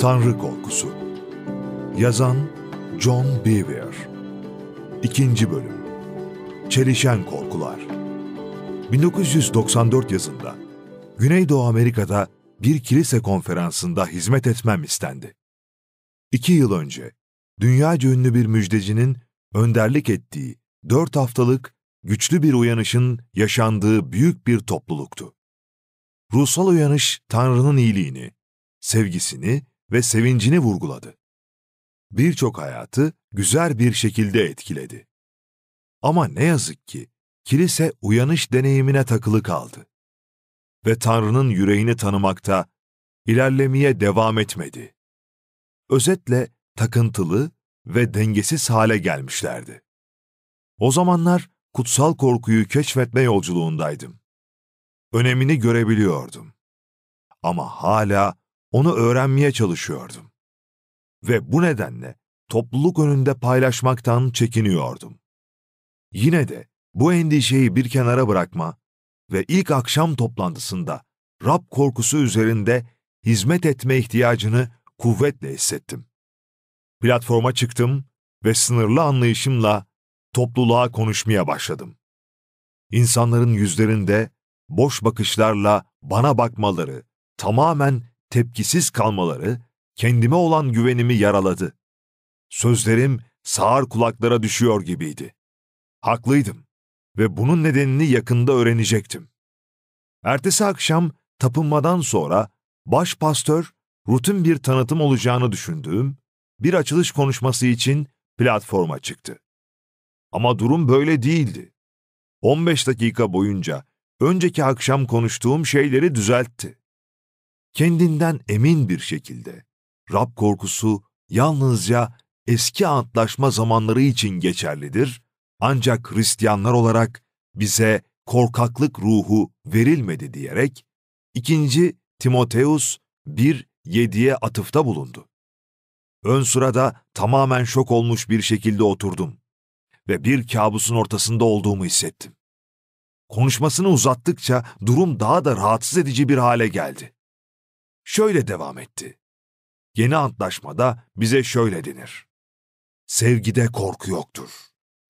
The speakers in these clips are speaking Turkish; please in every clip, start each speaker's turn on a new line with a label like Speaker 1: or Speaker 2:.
Speaker 1: Tanrı Korkusu Yazan John Beaver İkinci Bölüm Çelişen Korkular 1994 yazında Güneydoğu Amerika'da bir kilise konferansında hizmet etmem istendi. İki yıl önce dünya ünlü bir müjdecinin önderlik ettiği dört haftalık güçlü bir uyanışın yaşandığı büyük bir topluluktu. Ruhsal uyanış Tanrı'nın iyiliğini, sevgisini ve sevincini vurguladı. Birçok hayatı güzel bir şekilde etkiledi. Ama ne yazık ki kilise uyanış deneyimine takılı kaldı ve Tanrı'nın yüreğini tanımakta ilerlemeye devam etmedi. Özetle takıntılı ve dengesiz hale gelmişlerdi. O zamanlar kutsal korkuyu keşfetme yolculuğundaydım. Önemini görebiliyordum. Ama hala onu öğrenmeye çalışıyordum. Ve bu nedenle topluluk önünde paylaşmaktan çekiniyordum. Yine de bu endişeyi bir kenara bırakma ve ilk akşam toplantısında Rab korkusu üzerinde hizmet etme ihtiyacını kuvvetle hissettim. Platforma çıktım ve sınırlı anlayışımla topluluğa konuşmaya başladım. İnsanların yüzlerinde boş bakışlarla bana bakmaları tamamen tepkisiz kalmaları kendime olan güvenimi yaraladı. Sözlerim sağır kulaklara düşüyor gibiydi. Haklıydım ve bunun nedenini yakında öğrenecektim. Ertesi akşam tapınmadan sonra baş pastör rutin bir tanıtım olacağını düşündüğüm bir açılış konuşması için platforma çıktı. Ama durum böyle değildi. 15 dakika boyunca önceki akşam konuştuğum şeyleri düzeltti kendinden emin bir şekilde. Rab korkusu yalnızca eski antlaşma zamanları için geçerlidir ancak Hristiyanlar olarak bize korkaklık ruhu verilmedi diyerek 2. Timoteus 1.7'ye atıfta bulundu. Ön sırada tamamen şok olmuş bir şekilde oturdum ve bir kabusun ortasında olduğumu hissettim. Konuşmasını uzattıkça durum daha da rahatsız edici bir hale geldi şöyle devam etti. Yeni antlaşmada bize şöyle denir. Sevgide korku yoktur.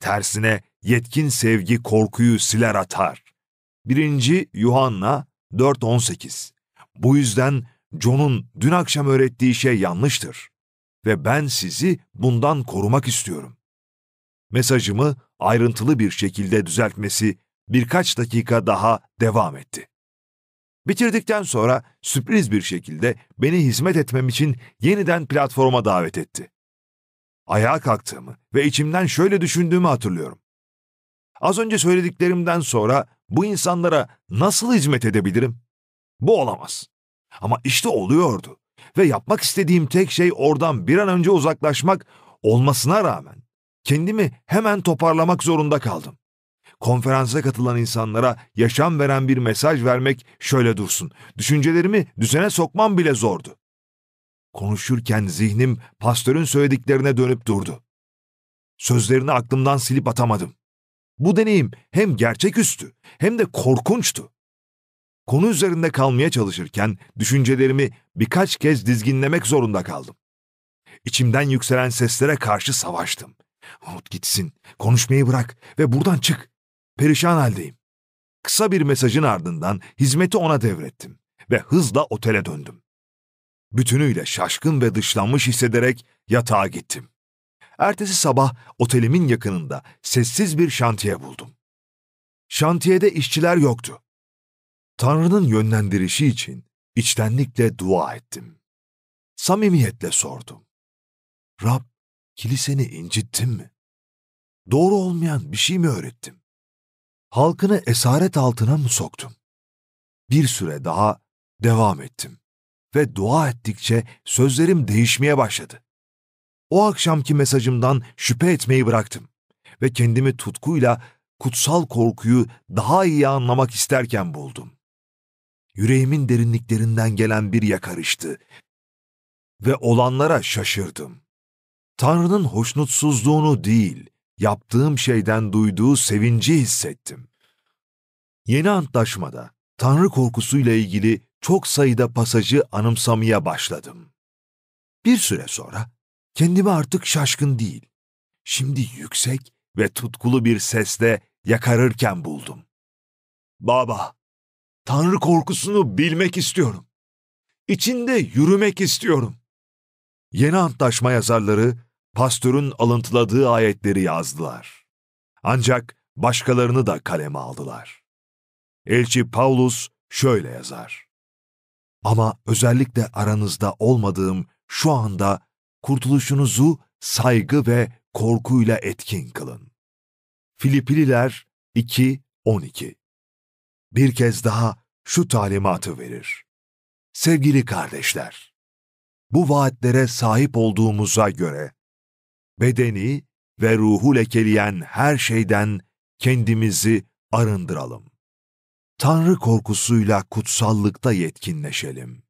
Speaker 1: Tersine yetkin sevgi korkuyu siler atar. 1. Yuhanna 4.18 Bu yüzden John'un dün akşam öğrettiği şey yanlıştır ve ben sizi bundan korumak istiyorum. Mesajımı ayrıntılı bir şekilde düzeltmesi birkaç dakika daha devam etti. Bitirdikten sonra sürpriz bir şekilde beni hizmet etmem için yeniden platforma davet etti. Ayağa kalktığımı ve içimden şöyle düşündüğümü hatırlıyorum. Az önce söylediklerimden sonra bu insanlara nasıl hizmet edebilirim? Bu olamaz. Ama işte oluyordu ve yapmak istediğim tek şey oradan bir an önce uzaklaşmak olmasına rağmen kendimi hemen toparlamak zorunda kaldım konferansa katılan insanlara yaşam veren bir mesaj vermek şöyle dursun. Düşüncelerimi düzene sokmam bile zordu. Konuşurken zihnim pastörün söylediklerine dönüp durdu. Sözlerini aklımdan silip atamadım. Bu deneyim hem gerçeküstü hem de korkunçtu. Konu üzerinde kalmaya çalışırken düşüncelerimi birkaç kez dizginlemek zorunda kaldım. İçimden yükselen seslere karşı savaştım. Unut gitsin, konuşmayı bırak ve buradan çık. Perişan haldeyim. Kısa bir mesajın ardından hizmeti ona devrettim ve hızla otele döndüm. Bütünüyle şaşkın ve dışlanmış hissederek yatağa gittim. Ertesi sabah otelimin yakınında sessiz bir şantiye buldum. Şantiyede işçiler yoktu. Tanrı'nın yönlendirişi için içtenlikle dua ettim. Samimiyetle sordum. Rab, kiliseni incittim mi? Doğru olmayan bir şey mi öğrettim? halkını esaret altına mı soktum? Bir süre daha devam ettim ve dua ettikçe sözlerim değişmeye başladı. O akşamki mesajımdan şüphe etmeyi bıraktım ve kendimi tutkuyla kutsal korkuyu daha iyi anlamak isterken buldum. Yüreğimin derinliklerinden gelen bir yakarıştı ve olanlara şaşırdım. Tanrı'nın hoşnutsuzluğunu değil, yaptığım şeyden duyduğu sevinci hissettim. Yeni antlaşmada Tanrı korkusuyla ilgili çok sayıda pasajı anımsamaya başladım. Bir süre sonra kendimi artık şaşkın değil, şimdi yüksek ve tutkulu bir sesle yakarırken buldum. Baba, Tanrı korkusunu bilmek istiyorum. İçinde yürümek istiyorum. Yeni antlaşma yazarları pastörün alıntıladığı ayetleri yazdılar. Ancak başkalarını da kaleme aldılar. Elçi Paulus şöyle yazar. Ama özellikle aranızda olmadığım şu anda kurtuluşunuzu saygı ve korkuyla etkin kılın. Filipililer 2.12 Bir kez daha şu talimatı verir. Sevgili kardeşler, bu vaatlere sahip olduğumuza göre bedeni ve ruhu lekeleyen her şeyden kendimizi arındıralım. Tanrı korkusuyla kutsallıkta yetkinleşelim.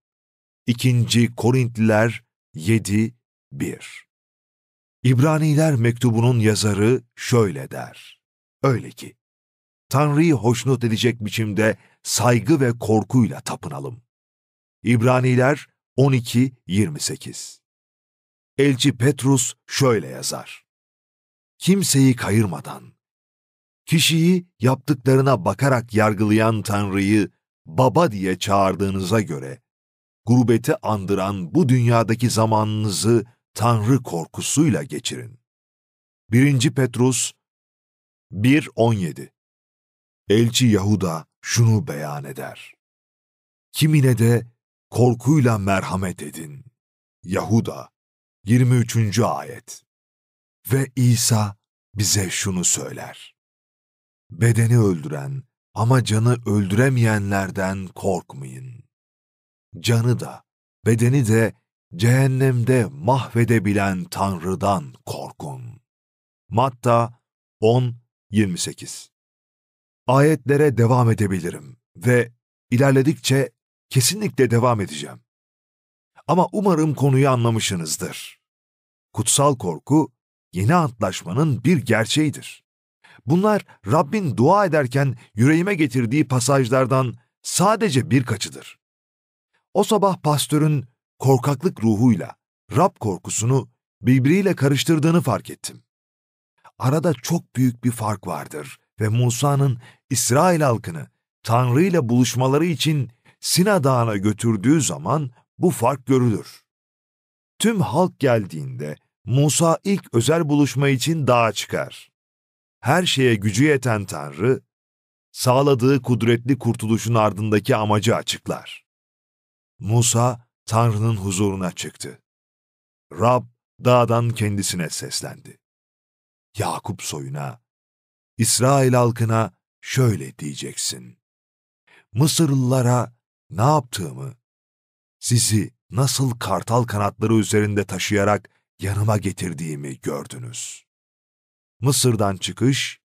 Speaker 1: 2. Korintliler 7 1 İbraniler mektubunun yazarı şöyle der. Öyle ki, Tanrı'yı hoşnut edecek biçimde saygı ve korkuyla tapınalım. İbraniler 12-28 Elçi Petrus şöyle yazar. Kimseyi kayırmadan, kişiyi yaptıklarına bakarak yargılayan Tanrı'yı baba diye çağırdığınıza göre, gurbeti andıran bu dünyadaki zamanınızı Tanrı korkusuyla geçirin. 1. Petrus 1.17 Elçi Yahuda şunu beyan eder. Kimine de korkuyla merhamet edin. Yahuda 23. ayet. Ve İsa bize şunu söyler. Bedeni öldüren ama canı öldüremeyenlerden korkmayın. Canı da, bedeni de cehennemde mahvedebilen Tanrı'dan korkun. Matta 10-28 Ayetlere devam edebilirim ve ilerledikçe kesinlikle devam edeceğim. Ama umarım konuyu anlamışsınızdır kutsal korku yeni antlaşmanın bir gerçeğidir. Bunlar Rabbin dua ederken yüreğime getirdiği pasajlardan sadece birkaçıdır. O sabah pastörün korkaklık ruhuyla Rab korkusunu birbiriyle karıştırdığını fark ettim. Arada çok büyük bir fark vardır ve Musa'nın İsrail halkını Tanrı ile buluşmaları için Sina Dağı'na götürdüğü zaman bu fark görülür. Tüm halk geldiğinde Musa ilk özel buluşma için dağa çıkar. Her şeye gücü yeten Tanrı, sağladığı kudretli kurtuluşun ardındaki amacı açıklar. Musa, Tanrı'nın huzuruna çıktı. Rab, dağdan kendisine seslendi. Yakup soyuna, İsrail halkına şöyle diyeceksin. Mısırlılara ne yaptığımı, sizi nasıl kartal kanatları üzerinde taşıyarak yanıma getirdiğimi gördünüz. Mısır'dan çıkış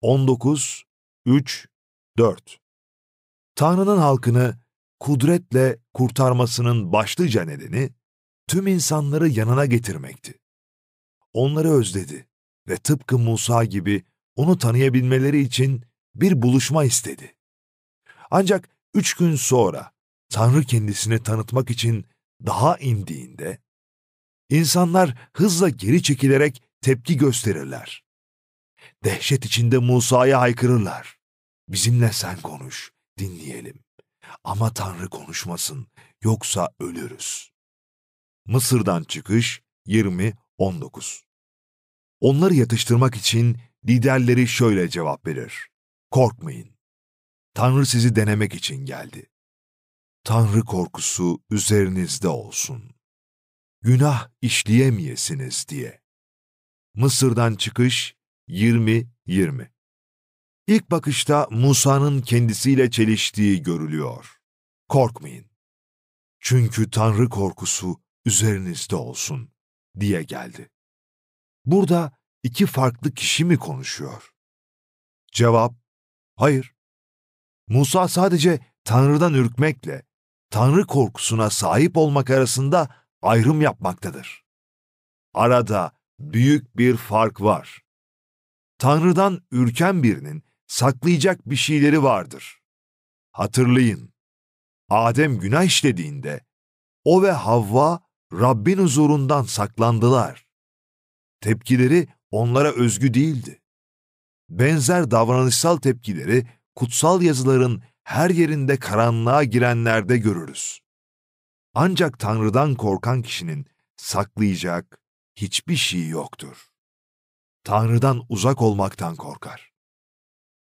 Speaker 1: 19 3 4 Tanrı'nın halkını kudretle kurtarmasının başlıca nedeni tüm insanları yanına getirmekti. Onları özledi ve tıpkı Musa gibi onu tanıyabilmeleri için bir buluşma istedi. Ancak üç gün sonra Tanrı kendisini tanıtmak için daha indiğinde, İnsanlar hızla geri çekilerek tepki gösterirler. Dehşet içinde Musa'ya haykırırlar. Bizimle sen konuş, dinleyelim. Ama Tanrı konuşmasın, yoksa ölürüz. Mısır'dan çıkış 20-19 Onları yatıştırmak için liderleri şöyle cevap verir. Korkmayın. Tanrı sizi denemek için geldi. Tanrı korkusu üzerinizde olsun.'' günah işleyemeyesiniz diye. Mısır'dan çıkış 20-20 İlk bakışta Musa'nın kendisiyle çeliştiği görülüyor. Korkmayın. Çünkü Tanrı korkusu üzerinizde olsun diye geldi. Burada iki farklı kişi mi konuşuyor? Cevap, hayır. Musa sadece Tanrı'dan ürkmekle, Tanrı korkusuna sahip olmak arasında ayrım yapmaktadır. Arada büyük bir fark var. Tanrı'dan ürken birinin saklayacak bir şeyleri vardır. Hatırlayın, Adem günah işlediğinde o ve Havva Rabbin huzurundan saklandılar. Tepkileri onlara özgü değildi. Benzer davranışsal tepkileri kutsal yazıların her yerinde karanlığa girenlerde görürüz. Ancak Tanrı'dan korkan kişinin saklayacak hiçbir şey yoktur. Tanrı'dan uzak olmaktan korkar.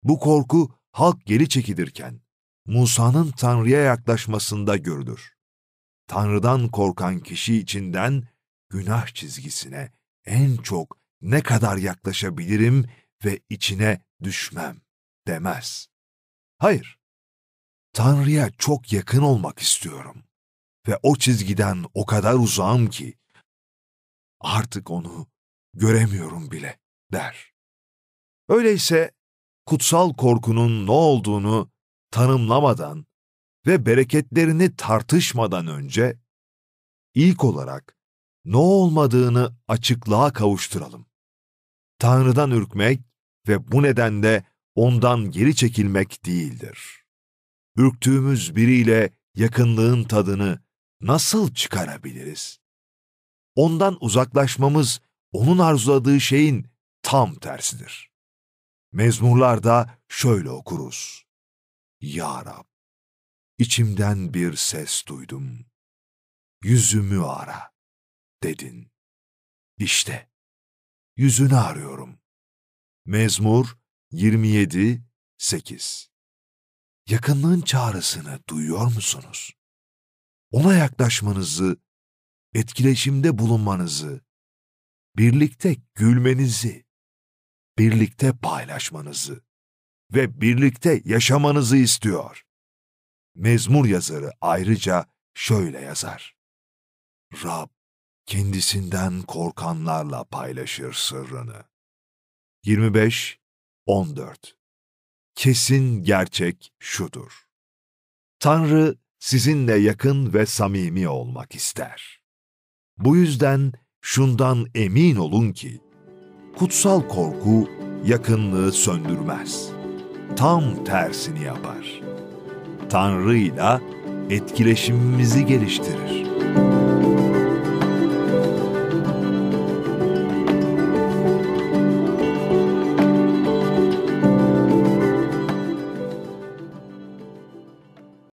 Speaker 1: Bu korku halk geri çekilirken Musa'nın Tanrı'ya yaklaşmasında görülür. Tanrı'dan korkan kişi içinden günah çizgisine en çok ne kadar yaklaşabilirim ve içine düşmem demez. Hayır. Tanrı'ya çok yakın olmak istiyorum ve o çizgiden o kadar uzağım ki artık onu göremiyorum bile der. Öyleyse kutsal korkunun ne olduğunu tanımlamadan ve bereketlerini tartışmadan önce ilk olarak ne olmadığını açıklığa kavuşturalım. Tanrı'dan ürkmek ve bu nedenle ondan geri çekilmek değildir. Ürktüğümüz biriyle yakınlığın tadını nasıl çıkarabiliriz? Ondan uzaklaşmamız onun arzuladığı şeyin tam tersidir. Mezmurlarda şöyle okuruz. Ya Rab, içimden bir ses duydum. Yüzümü ara, dedin. İşte, yüzünü arıyorum. Mezmur 27, 8 Yakınlığın çağrısını duyuyor musunuz? ona yaklaşmanızı, etkileşimde bulunmanızı, birlikte gülmenizi, birlikte paylaşmanızı ve birlikte yaşamanızı istiyor. Mezmur yazarı ayrıca şöyle yazar. Rab kendisinden korkanlarla paylaşır sırrını. 25 14 Kesin gerçek şudur. Tanrı sizinle yakın ve samimi olmak ister. Bu yüzden şundan emin olun ki, kutsal korku yakınlığı söndürmez. Tam tersini yapar. Tanrı'yla etkileşimimizi geliştirir.